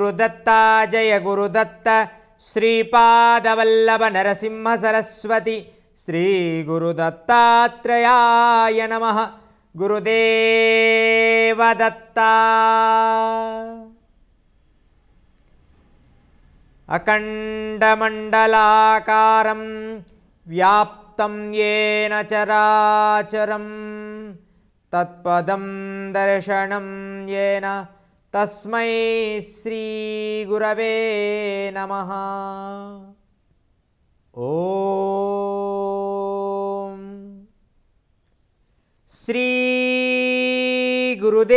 गुरुदत्ता जय गुरुदत्त श्रीपादवल्लभनरसिंहसरस्वती श्रीगुरुदत्तात्रयाय नमः गुरुदेवदत्ता अखण्डमण्डलाकारं व्याप्तं येन चराचरं तत्पदं दर्शनं येन తస్మై శ్రీ గురవే నమ ఓ శ్రీ గురుదేవదత్త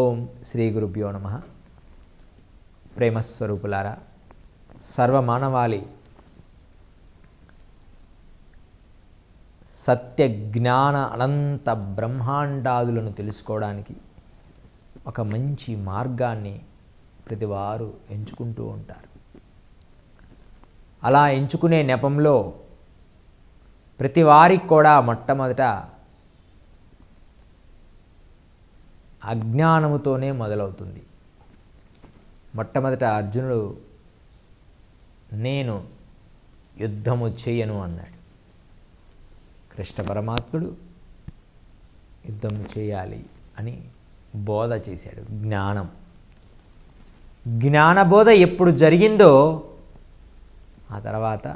ఓం శ్రీ గురుభ్యో నమ ప్రేమస్వరూపులారా సర్వమానవాళి సత్య జ్ఞాన అనంత బ్రహ్మాండాదులను తెలుసుకోవడానికి ఒక మంచి మార్గాన్ని ప్రతివారు ఎంచుకుంటూ ఉంటారు అలా ఎంచుకునే నెపంలో ప్రతి వారికి కూడా మొట్టమొదట అజ్ఞానముతోనే మొదలవుతుంది మొట్టమొదట అర్జునుడు నేను యుద్ధము చేయను అన్నాడు కృష్ణ పరమాత్ముడు యుద్ధం చేయాలి అని బోధ చేశాడు జ్ఞానం జ్ఞానబోధ ఎప్పుడు జరిగిందో ఆ తర్వాత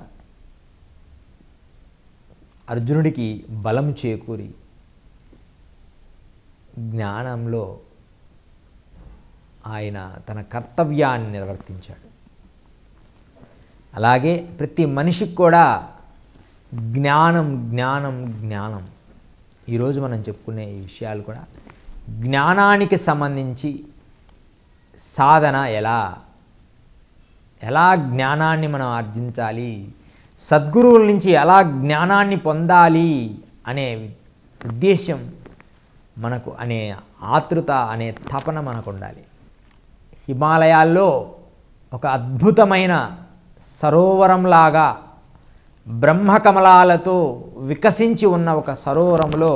అర్జునుడికి బలం చేకూరి జ్ఞానంలో ఆయన తన కర్తవ్యాన్ని నిర్వర్తించాడు అలాగే ప్రతి మనిషికి కూడా జ్ఞానం జ్ఞానం జ్ఞానం ఈరోజు మనం చెప్పుకునే ఈ విషయాలు కూడా జ్ఞానానికి సంబంధించి సాధన ఎలా ఎలా జ్ఞానాన్ని మనం ఆర్జించాలి సద్గురువుల నుంచి ఎలా జ్ఞానాన్ని పొందాలి అనే ఉద్దేశ్యం మనకు అనే ఆతృత అనే తపన మనకు ఉండాలి హిమాలయాల్లో ఒక అద్భుతమైన సరోవరంలాగా బ్రహ్మకమలాలతో వికసించి ఉన్న ఒక సరోవరంలో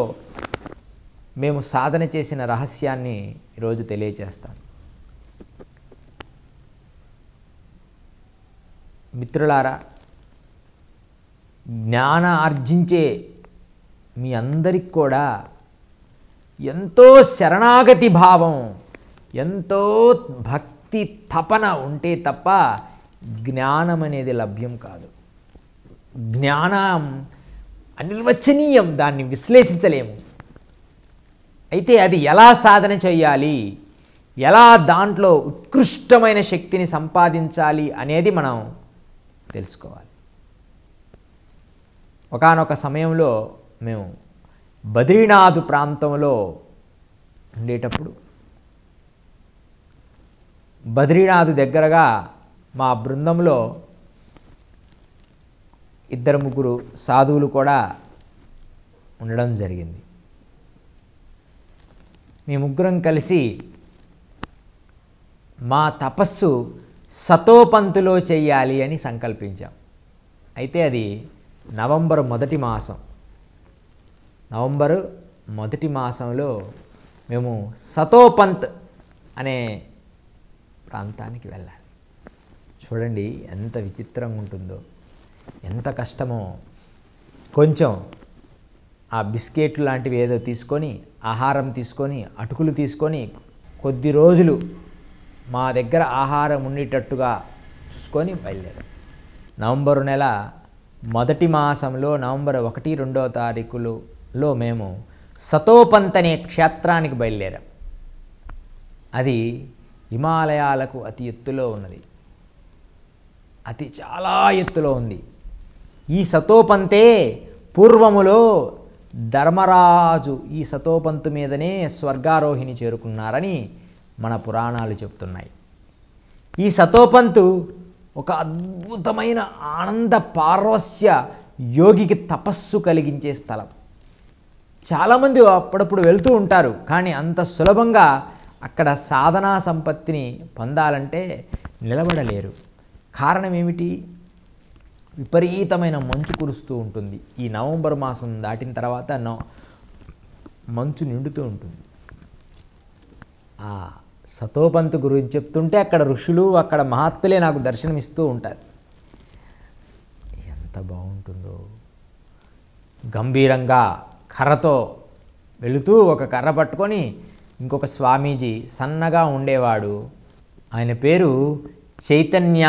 మేము సాధన చేసిన రహస్యాన్ని ఈరోజు తెలియజేస్తాను మిత్రులారా జ్ఞాన ఆర్జించే మీ అందరికి కూడా ఎంతో శరణాగతి భావం ఎంతో భక్తి తపన ఉంటే తప్ప జ్ఞానం అనేది లభ్యం కాదు జ్ఞానం అనిర్వచనీయం దాన్ని విశ్లేషించలేము అయితే అది ఎలా సాధన చేయాలి ఎలా దాంట్లో ఉత్కృష్టమైన శక్తిని సంపాదించాలి అనేది మనం తెలుసుకోవాలి ఒకనొక సమయంలో మేము బద్రీనాథ్ ప్రాంతంలో ఉండేటప్పుడు బద్రీనాథ్ దగ్గరగా మా బృందంలో ఇద్దరు ముగ్గురు సాధువులు కూడా ఉండడం జరిగింది మీ ముగ్గురం కలిసి మా తపస్సు సతోపంతులో చేయాలి అని సంకల్పించాం అయితే అది నవంబర్ మొదటి మాసం నవంబరు మొదటి మాసంలో మేము సతోపంత్ అనే ప్రాంతానికి వెళ్ళాలి చూడండి ఎంత విచిత్రంగా ఉంటుందో ఎంత కష్టమో కొంచెం ఆ బిస్కెట్లు లాంటివి ఏదో తీసుకొని ఆహారం తీసుకొని అటుకులు తీసుకొని కొద్ది రోజులు మా దగ్గర ఆహారం ఉండేటట్టుగా చూసుకొని బయలుదేరు నవంబరు నెల మొదటి మాసంలో నవంబర్ ఒకటి రెండో తారీఖులలో మేము సతోపంత్ అనే క్షేత్రానికి బయలుదేరాం అది హిమాలయాలకు అతి ఎత్తులో ఉన్నది అతి చాలా ఎత్తులో ఉంది ఈ సతోపంతే పూర్వములో ధర్మరాజు ఈ సతోపంతు మీదనే స్వర్గారోహిణి చేరుకున్నారని మన పురాణాలు చెప్తున్నాయి ఈ సతోపంతు ఒక అద్భుతమైన ఆనంద పార్వస్య యోగికి తపస్సు కలిగించే స్థలం చాలామంది అప్పుడప్పుడు వెళ్తూ ఉంటారు కానీ అంత సులభంగా అక్కడ సాధనా సంపత్తిని పొందాలంటే నిలబడలేరు కారణం ఏమిటి విపరీతమైన మంచు కురుస్తూ ఉంటుంది ఈ నవంబర్ మాసం దాటిన తర్వాత మంచు నిండుతూ ఉంటుంది ఆ సతోపంత్ గురించి చెప్తుంటే అక్కడ ఋషులు అక్కడ మహాత్ములే నాకు దర్శనమిస్తూ ఉంటారు ఎంత బాగుంటుందో గంభీరంగా కర్రతో వెళుతూ ఒక కర్ర పట్టుకొని ఇంకొక స్వామీజీ సన్నగా ఉండేవాడు ఆయన పేరు చైతన్య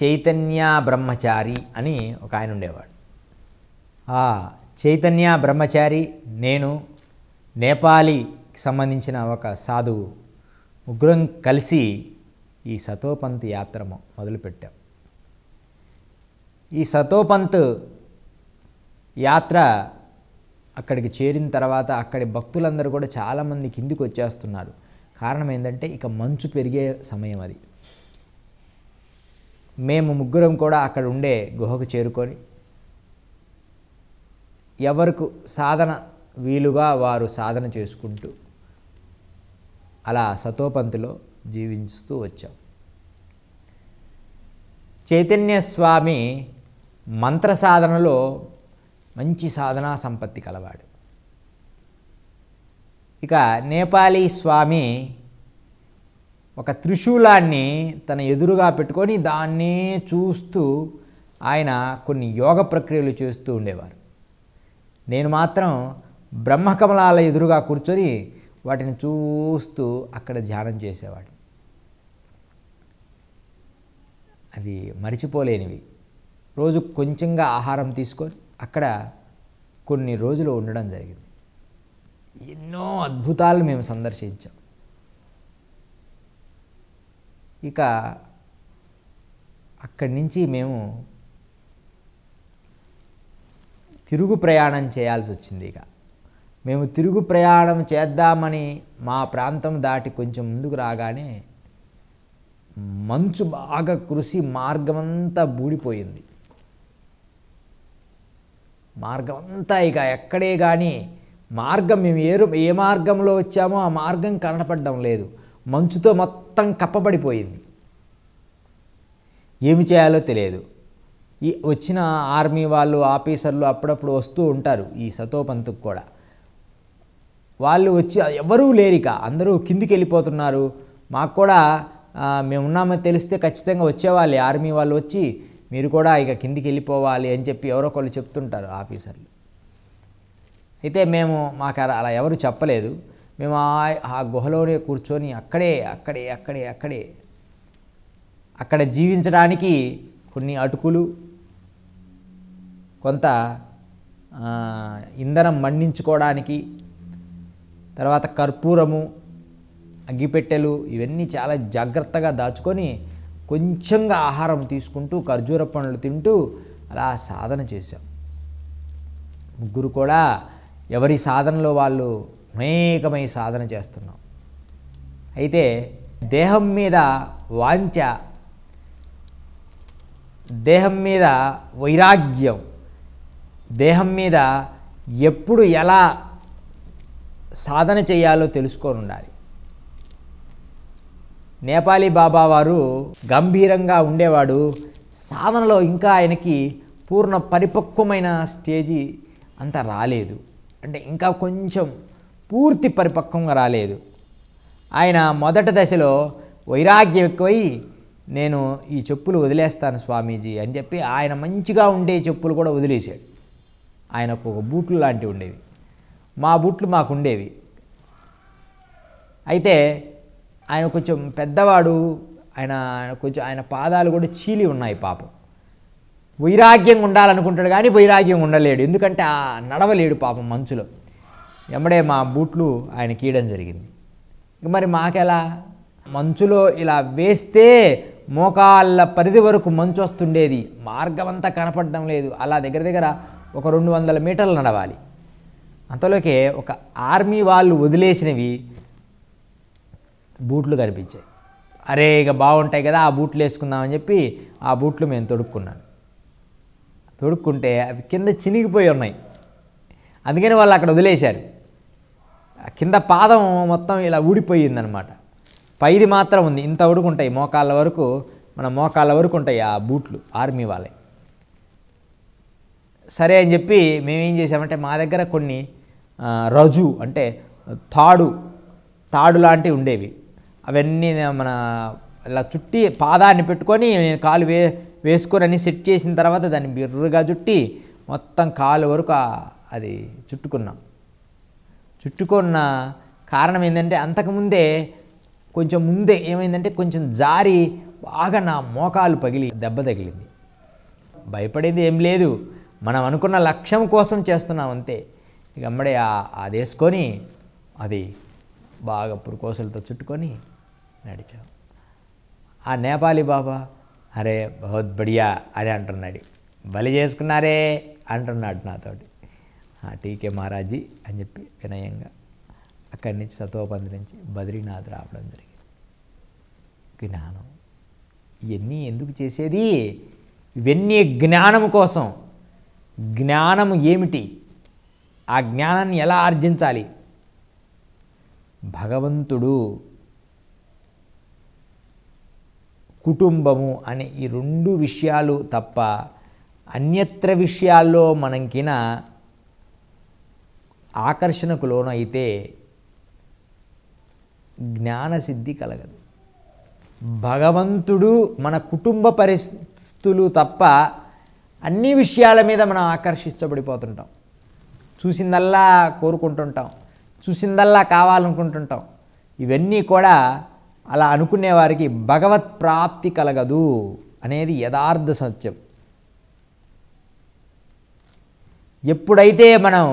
చైతన్య బ్రహ్మచారి అని ఒక ఆయన ఉండేవాడు ఆ చైతన్య బ్రహ్మచారి నేను నేపాలీకి సంబంధించిన ఒక సాధువు ముగ్గురం కలిసి ఈ సతోపంత్ యాత్ర మొదలుపెట్టాం ఈ సతోపంత్ యాత్ర అక్కడికి చేరిన తర్వాత అక్కడి భక్తులందరూ కూడా చాలామంది కిందికి వచ్చేస్తున్నారు కారణం ఏంటంటే ఇక మంచు పెరిగే సమయం అది మేము ముగ్గురం కూడా అక్కడ ఉండే గుహకు చేరుకొని ఎవరికి సాధన వీలుగా వారు సాధన చేసుకుంటూ అలా సతోపంతిలో జీవిస్తూ వచ్చాం చైతన్య స్వామి మంత్ర సాధనలో మంచి సాధనా సంపత్తి కలవాడు ఇక నేపాలీ స్వామి ఒక త్రిశూలాన్ని తన ఎదురుగా పెట్టుకొని దాన్నే చూస్తూ ఆయన కొన్ని యోగ ప్రక్రియలు చేస్తూ ఉండేవారు నేను మాత్రం బ్రహ్మకమలాల ఎదురుగా కూర్చొని వాటిని చూస్తూ అక్కడ ధ్యానం చేసేవాడిని అవి మరిచిపోలేనివి రోజు కొంచెంగా ఆహారం తీసుకొని అక్కడ కొన్ని రోజులు ఉండడం జరిగింది ఎన్నో అద్భుతాలు మేము సందర్శించాం ఇక అక్కడి నుంచి మేము తిరుగు ప్రయాణం చేయాల్సి వచ్చింది ఇక మేము తిరుగు ప్రయాణం చేద్దామని మా ప్రాంతం దాటి కొంచెం ముందుకు రాగానే మంచు బాగా కురిసి మార్గమంతా బూడిపోయింది మార్గమంతా ఇక ఎక్కడే కానీ మార్గం మేము ఏ ఏ మార్గంలో వచ్చామో ఆ మార్గం కనపడడం లేదు మంచుతో మొత్తం కప్పబడిపోయింది ఏమి చేయాలో తెలియదు ఈ వచ్చిన ఆర్మీ వాళ్ళు ఆఫీసర్లు అప్పుడప్పుడు వస్తూ ఉంటారు ఈ సతోపంతుకు కూడా వాళ్ళు వచ్చి ఎవరూ లేరిక అందరూ కిందికి వెళ్ళిపోతున్నారు మాకు కూడా మేమున్నామని తెలిస్తే ఖచ్చితంగా వచ్చేవాళ్ళు ఆర్మీ వాళ్ళు వచ్చి మీరు కూడా ఇక కిందికి వెళ్ళిపోవాలి అని చెప్పి ఎవరో ఒకళ్ళు చెప్తుంటారు ఆఫీసర్లు అయితే మేము మాకు అలా ఎవరు చెప్పలేదు మేము ఆ గుహలోనే కూర్చొని అక్కడే అక్కడే అక్కడే అక్కడే అక్కడ జీవించడానికి కొన్ని అటుకులు కొంత ఇంధనం మండించుకోవడానికి తర్వాత కర్పూరము అగ్గిపెట్టెలు ఇవన్నీ చాలా జాగ్రత్తగా దాచుకొని కొంచెంగా ఆహారం తీసుకుంటూ ఖర్జూర పండ్లు తింటూ అలా సాధన చేశాం ముగ్గురు కూడా ఎవరి సాధనలో వాళ్ళు అనేకమై సాధన చేస్తున్నాం అయితే దేహం మీద వాంచ దేహం మీద వైరాగ్యం దేహం మీద ఎప్పుడు ఎలా సాధన చేయాలో తెలుసుకొని ఉండాలి నేపాలీ బాబా వారు గంభీరంగా ఉండేవాడు సాధనలో ఇంకా ఆయనకి పూర్ణ పరిపక్వమైన స్టేజీ అంత రాలేదు అంటే ఇంకా కొంచెం పూర్తి పరిపక్వంగా రాలేదు ఆయన మొదటి దశలో వైరాగ్యం ఎక్కువై నేను ఈ చెప్పులు వదిలేస్తాను స్వామీజీ అని చెప్పి ఆయన మంచిగా ఉండే చెప్పులు కూడా వదిలేశాడు ఆయన ఒక బూట్లు లాంటివి ఉండేవి మా బూట్లు మాకు ఉండేవి అయితే ఆయన కొంచెం పెద్దవాడు ఆయన కొంచెం ఆయన పాదాలు కూడా చీలి ఉన్నాయి పాపం వైరాగ్యంగా ఉండాలనుకుంటాడు కానీ వైరాగ్యం ఉండలేడు ఎందుకంటే ఆ నడవలేడు పాపం మంచులో ఎమ్మడే మా బూట్లు ఆయన కీయడం జరిగింది ఇక మరి మాకెలా మంచులో ఇలా వేస్తే మోకాళ్ళ పరిధి వరకు మంచు వస్తుండేది మార్గం అంతా కనపడడం లేదు అలా దగ్గర దగ్గర ఒక రెండు వందల మీటర్లు నడవాలి అంతలోకే ఒక ఆర్మీ వాళ్ళు వదిలేసినవి బూట్లు కనిపించాయి అరే ఇక బాగుంటాయి కదా ఆ బూట్లు వేసుకుందామని చెప్పి ఆ బూట్లు మేము తొడుక్కున్నాను తొడుక్కుంటే అవి కింద చినిగిపోయి ఉన్నాయి అందుకని వాళ్ళు అక్కడ వదిలేశారు కింద పాదం మొత్తం ఇలా ఊడిపోయిందనమాట పైది మాత్రం ఉంది ఇంత ఉంటాయి మోకాళ్ళ వరకు మన మోకాళ్ళ వరకు ఉంటాయి ఆ బూట్లు ఆర్మీ వాళ్ళే సరే అని చెప్పి మేమేం చేసామంటే మా దగ్గర కొన్ని రజు అంటే తాడు తాడు లాంటివి ఉండేవి అవన్నీ మన ఇలా చుట్టి పాదాన్ని పెట్టుకొని నేను కాలు వే వేసుకొని అన్ని సెట్ చేసిన తర్వాత దాన్ని బిర్రుగా చుట్టి మొత్తం కాలు వరకు అది చుట్టుకున్నాం చుట్టుకున్న కారణం ఏంటంటే అంతకుముందే కొంచెం ముందే ఏమైందంటే కొంచెం జారి బాగా నా మోకాలు పగిలి దెబ్బ తగిలింది భయపడేది ఏం లేదు మనం అనుకున్న లక్ష్యం కోసం చేస్తున్నాం అంతే ఇక అదేసుకొని అది బాగా పురుకోసలతో చుట్టుకొని నడిచాం ఆ నేపాలి బాబా అరే బహుద్బడియా బడియా అని అంటున్నాడు బలి చేసుకున్నారే అంటున్నాడు నాతోటి టీకే మహారాజీ అని చెప్పి వినయంగా అక్కడి నుంచి సత్వపంది నుంచి బద్రీనాథ్ రావడం జరిగింది జ్ఞానం ఇవన్నీ ఎందుకు చేసేది ఇవన్నీ జ్ఞానం కోసం జ్ఞానం ఏమిటి ఆ జ్ఞానాన్ని ఎలా ఆర్జించాలి భగవంతుడు కుటుంబము అనే ఈ రెండు విషయాలు తప్ప అన్యత్ర విషయాల్లో మనంకినా ఆకర్షణకు లోనైతే జ్ఞానసిద్ధి కలగదు భగవంతుడు మన కుటుంబ పరిస్థితులు తప్ప అన్ని విషయాల మీద మనం ఆకర్షించబడిపోతుంటాం చూసిందల్లా కోరుకుంటుంటాం చూసిందల్లా కావాలనుకుంటుంటాం ఇవన్నీ కూడా అలా అనుకునే వారికి భగవత్ ప్రాప్తి కలగదు అనేది యథార్థ సత్యం ఎప్పుడైతే మనం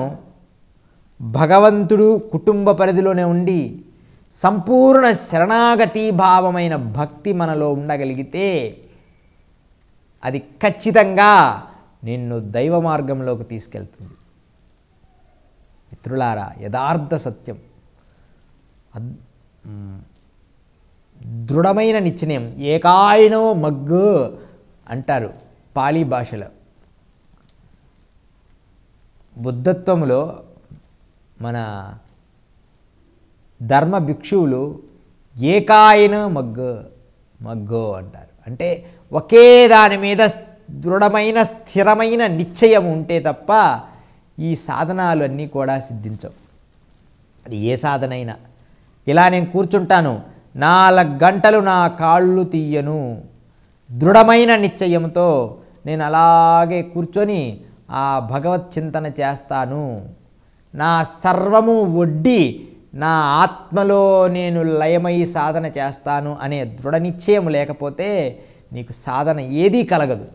భగవంతుడు కుటుంబ పరిధిలోనే ఉండి సంపూర్ణ శరణాగతి భావమైన భక్తి మనలో ఉండగలిగితే అది ఖచ్చితంగా నిన్ను దైవ మార్గంలోకి తీసుకెళ్తుంది మిత్రులారా యథార్థ సత్యం దృఢమైన నిశ్చయం ఏకాయనో మగ్గు అంటారు పాళీ భాషలో బుద్ధత్వంలో మన ధర్మ భిక్షువులు ఏకాయన మగ్గు మగ్గు అంటారు అంటే ఒకే దాని మీద దృఢమైన స్థిరమైన నిశ్చయం ఉంటే తప్ప ఈ సాధనాలు అన్నీ కూడా సిద్ధించవు అది ఏ సాధనైనా ఇలా నేను కూర్చుంటాను నాలుగు గంటలు నా కాళ్ళు తీయను దృఢమైన నిశ్చయంతో నేను అలాగే కూర్చొని ఆ భగవత్ చింతన చేస్తాను నా సర్వము ఒడ్డి నా ఆత్మలో నేను లయమై సాధన చేస్తాను అనే దృఢ నిశ్చయం లేకపోతే నీకు సాధన ఏదీ కలగదు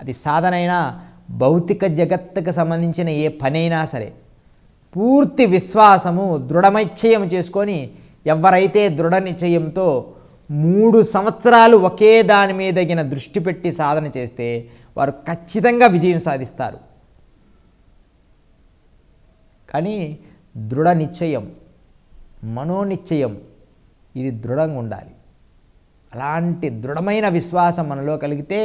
అది అయినా భౌతిక జగత్తుకు సంబంధించిన ఏ పనైనా సరే పూర్తి విశ్వాసము దృఢనిశ్చయం చేసుకొని ఎవరైతే దృఢ నిశ్చయంతో మూడు సంవత్సరాలు ఒకే దాని మీదగిన దృష్టి పెట్టి సాధన చేస్తే వారు ఖచ్చితంగా విజయం సాధిస్తారు కానీ దృఢ నిశ్చయం మనోనిశ్చయం ఇది దృఢంగా ఉండాలి అలాంటి దృఢమైన విశ్వాసం మనలో కలిగితే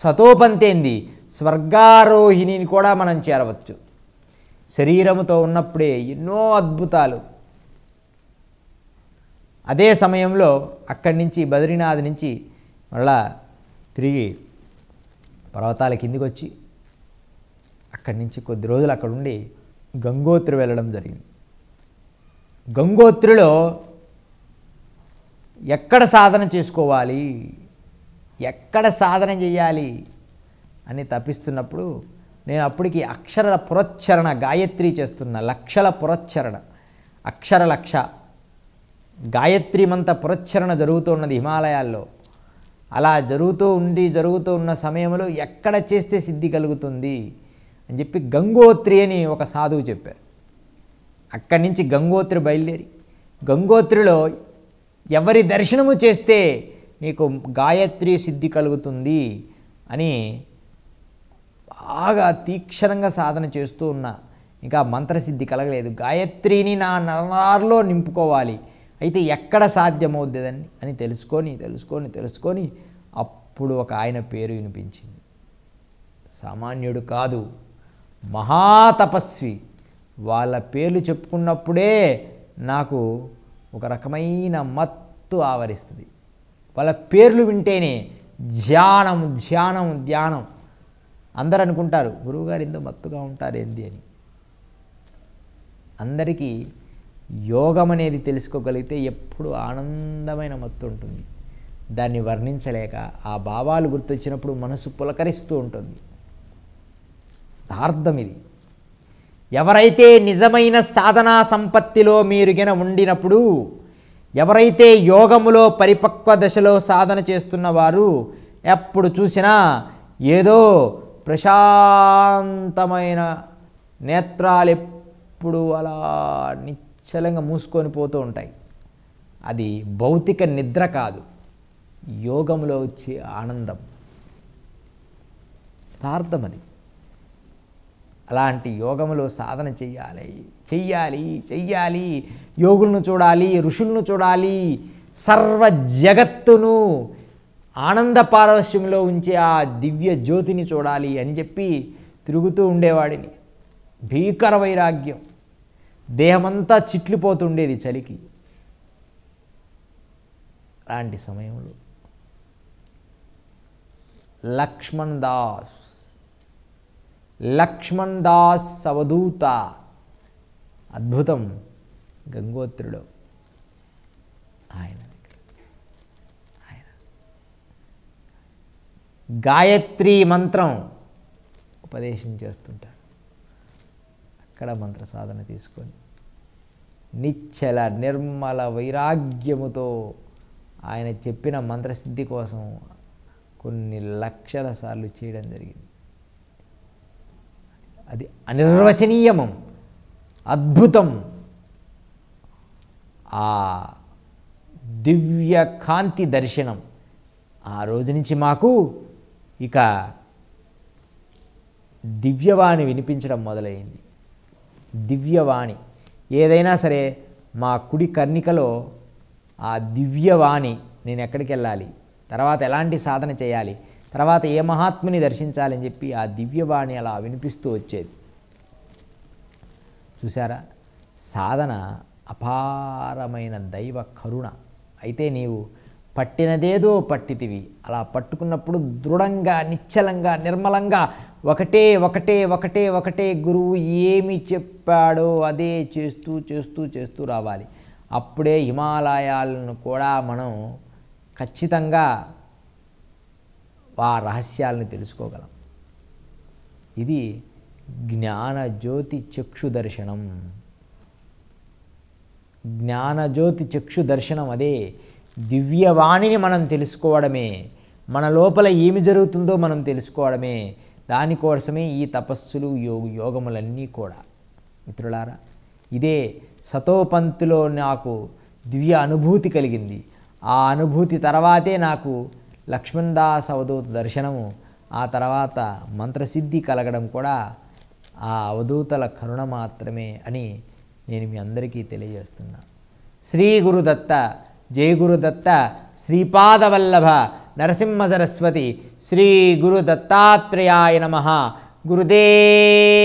సతోపంతేంది స్వర్గారోహిణిని కూడా మనం చేరవచ్చు శరీరముతో ఉన్నప్పుడే ఎన్నో అద్భుతాలు అదే సమయంలో అక్కడి నుంచి బద్రీనాథ్ నుంచి మళ్ళా తిరిగి పర్వతాల కిందికి వచ్చి అక్కడి నుంచి కొద్ది రోజులు అక్కడ ఉండి గంగోత్రి వెళ్ళడం జరిగింది గంగోత్రిలో ఎక్కడ సాధన చేసుకోవాలి ఎక్కడ సాధన చేయాలి అని తప్పిస్తున్నప్పుడు నేను అప్పటికి అక్షర పురచ్చరణ గాయత్రి చేస్తున్న లక్షల పురచ్చరణ అక్షర లక్ష గాయత్రి మంత పురచ్చరణ జరుగుతున్నది హిమాలయాల్లో అలా జరుగుతూ ఉండి జరుగుతూ ఉన్న సమయంలో ఎక్కడ చేస్తే సిద్ధి కలుగుతుంది అని చెప్పి గంగోత్రి అని ఒక సాధువు చెప్పారు అక్కడి నుంచి గంగోత్రి బయలుదేరి గంగోత్రిలో ఎవరి దర్శనము చేస్తే నీకు గాయత్రి సిద్ధి కలుగుతుంది అని బాగా తీక్షణంగా సాధన చేస్తూ ఉన్నా ఇంకా మంత్రసిద్ధి కలగలేదు గాయత్రిని నా నరాల్లో నింపుకోవాలి అయితే ఎక్కడ సాధ్యమవుతుందని అని తెలుసుకొని తెలుసుకొని తెలుసుకొని అప్పుడు ఒక ఆయన పేరు వినిపించింది సామాన్యుడు కాదు మహాతపస్వి వాళ్ళ పేర్లు చెప్పుకున్నప్పుడే నాకు ఒక రకమైన మత్తు ఆవరిస్తుంది వాళ్ళ పేర్లు వింటేనే ధ్యానం ధ్యానం ధ్యానం అందరు అనుకుంటారు గురువుగారు ఎందు మత్తుగా ఉంటారేంది అని అందరికీ యోగం అనేది తెలుసుకోగలిగితే ఎప్పుడు ఆనందమైన మత్తు ఉంటుంది దాన్ని వర్ణించలేక ఆ భావాలు గుర్తొచ్చినప్పుడు మనసు పులకరిస్తూ ఉంటుంది యథార్థం ఇది ఎవరైతే నిజమైన సాధనా సంపత్తిలో మీరుగిన ఉండినప్పుడు ఎవరైతే యోగములో పరిపక్వ దశలో సాధన చేస్తున్నవారు ఎప్పుడు చూసినా ఏదో ప్రశాంతమైన నేత్రాలు ఎప్పుడు అలా నిశ్చలంగా మూసుకొని పోతూ ఉంటాయి అది భౌతిక నిద్ర కాదు యోగంలో వచ్చే ఆనందం యథార్థం అది అలాంటి యోగములు సాధన చెయ్యాలి చెయ్యాలి చెయ్యాలి యోగులను చూడాలి ఋషులను చూడాలి సర్వ జగత్తును ఆనంద పారవశ్యంలో ఉంచే ఆ దివ్య జ్యోతిని చూడాలి అని చెప్పి తిరుగుతూ ఉండేవాడిని భీకర వైరాగ్యం దేహమంతా చిట్లిపోతుండేది చలికి అలాంటి సమయంలో లక్ష్మణ్ దాస్ లక్ష్మణ్ దాస్ సవదూత అద్భుతం గంగోత్రుడు ఆయన ఆయన గాయత్రి మంత్రం ఉపదేశం చేస్తుంటారు అక్కడ మంత్ర సాధన తీసుకొని నిచ్చల నిర్మల వైరాగ్యముతో ఆయన చెప్పిన మంత్రసిద్ధి కోసం కొన్ని లక్షల సార్లు చేయడం జరిగింది అది అనిర్వచనీయము అద్భుతం ఆ దివ్య కాంతి దర్శనం ఆ రోజు నుంచి మాకు ఇక దివ్యవాణి వినిపించడం మొదలైంది దివ్యవాణి ఏదైనా సరే మా కుడి కర్ణికలో ఆ దివ్యవాణి నేను ఎక్కడికి వెళ్ళాలి తర్వాత ఎలాంటి సాధన చేయాలి తర్వాత ఏ మహాత్ముని దర్శించాలని చెప్పి ఆ దివ్యవాణి అలా వినిపిస్తూ వచ్చేది చూసారా సాధన అపారమైన దైవ కరుణ అయితే నీవు పట్టినదేదో పట్టితివి అలా పట్టుకున్నప్పుడు దృఢంగా నిశ్చలంగా నిర్మలంగా ఒకటే ఒకటే ఒకటే ఒకటే గురువు ఏమి చెప్పాడో అదే చేస్తూ చేస్తూ చేస్తూ రావాలి అప్పుడే హిమాలయాలను కూడా మనం ఖచ్చితంగా ఆ రహస్యాలను తెలుసుకోగలం ఇది జ్ఞానజ్యోతి చక్షు దర్శనం జ్ఞానజ్యోతి చక్షు దర్శనం అదే దివ్యవాణిని మనం తెలుసుకోవడమే మన లోపల ఏమి జరుగుతుందో మనం తెలుసుకోవడమే దానికోసమే ఈ తపస్సులు యోగ యోగములన్నీ కూడా మిత్రులారా ఇదే సతోపంతులో నాకు దివ్య అనుభూతి కలిగింది ఆ అనుభూతి తర్వాతే నాకు లక్ష్మణదాస్ అవధూత దర్శనము ఆ తర్వాత మంత్రసిద్ధి కలగడం కూడా ఆ అవధూతల కరుణ మాత్రమే అని నేను మీ అందరికీ తెలియజేస్తున్నా శ్రీ గురుదత్త జయ గురుదత్త శ్రీపాదవల్లభ నరసింహ సరస్వతి శ్రీ గురుదత్తాత్రేయాయ నమ గురుదేవదత్త